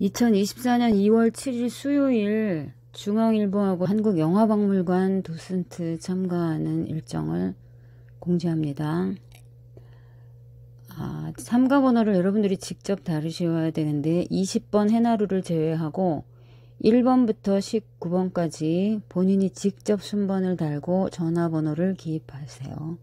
2024년 2월 7일 수요일 중앙일보하고 한국영화박물관 도슨트 참가하는 일정을 공지합니다. 아, 참가 번호를 여러분들이 직접 다루셔야 되는데 20번 해나루를 제외하고 1번부터 19번까지 본인이 직접 순번을 달고 전화번호를 기입하세요.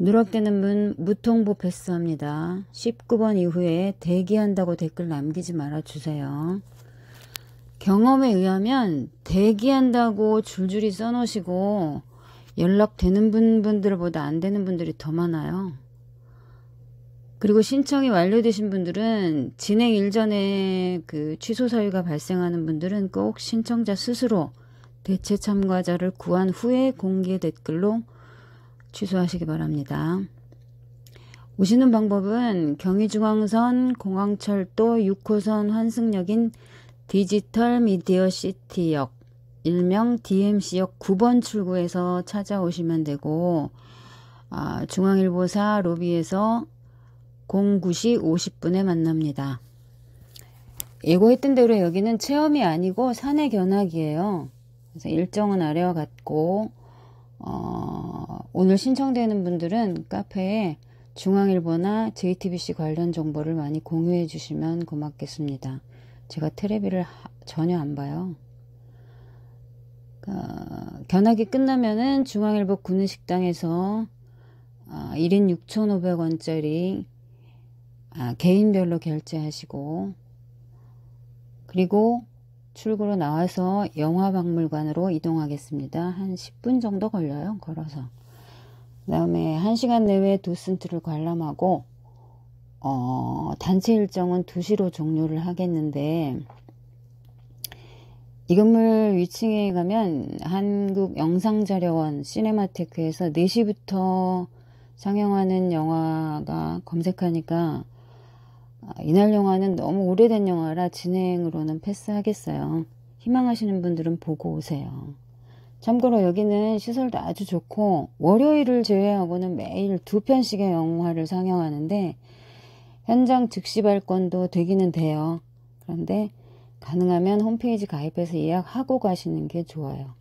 누락되는 분 무통보 패스합니다. 19번 이후에 대기한다고 댓글 남기지 말아주세요. 경험에 의하면 대기한다고 줄줄이 써놓으시고 연락되는 분 분들보다 안 되는 분들이 더 많아요. 그리고 신청이 완료되신 분들은 진행 일전에 그 취소 사유가 발생하는 분들은 꼭 신청자 스스로 대체 참가자를 구한 후에 공개 댓글로 취소하시기 바랍니다. 오시는 방법은 경의중앙선 공항철도 6호선 환승역인 디지털 미디어 시티역 일명 DMC역 9번 출구에서 찾아오시면 되고 아, 중앙일보사 로비에서 09시 50분에 만납니다. 예고했던 대로 여기는 체험이 아니고 산의 견학이에요. 그래서 일정은 아래와 같고 어, 오늘 신청되는 분들은 카페에 중앙일보나 JTBC 관련 정보를 많이 공유해 주시면 고맙겠습니다. 제가 테레비를 전혀 안 봐요. 어, 견학이 끝나면은 중앙일보 구내식당에서 어, 아, 1인 6,500원짜리 아, 개인별로 결제하시고 그리고 출구로 나와서 영화박물관으로 이동하겠습니다. 한 10분 정도 걸려요. 걸어서. 그 다음에 1시간 내외 도슨트를 관람하고 어, 단체 일정은 2시로 종료를 하겠는데 이 건물 위층에 가면 한국 영상자료원 시네마테크에서 4시부터 상영하는 영화가 검색하니까 아, 이날 영화는 너무 오래된 영화라 진행으로는 패스하겠어요. 희망하시는 분들은 보고 오세요. 참고로 여기는 시설도 아주 좋고 월요일을 제외하고는 매일 두 편씩의 영화를 상영하는데 현장 즉시 발권도 되기는 돼요. 그런데 가능하면 홈페이지 가입해서 예약하고 가시는 게 좋아요.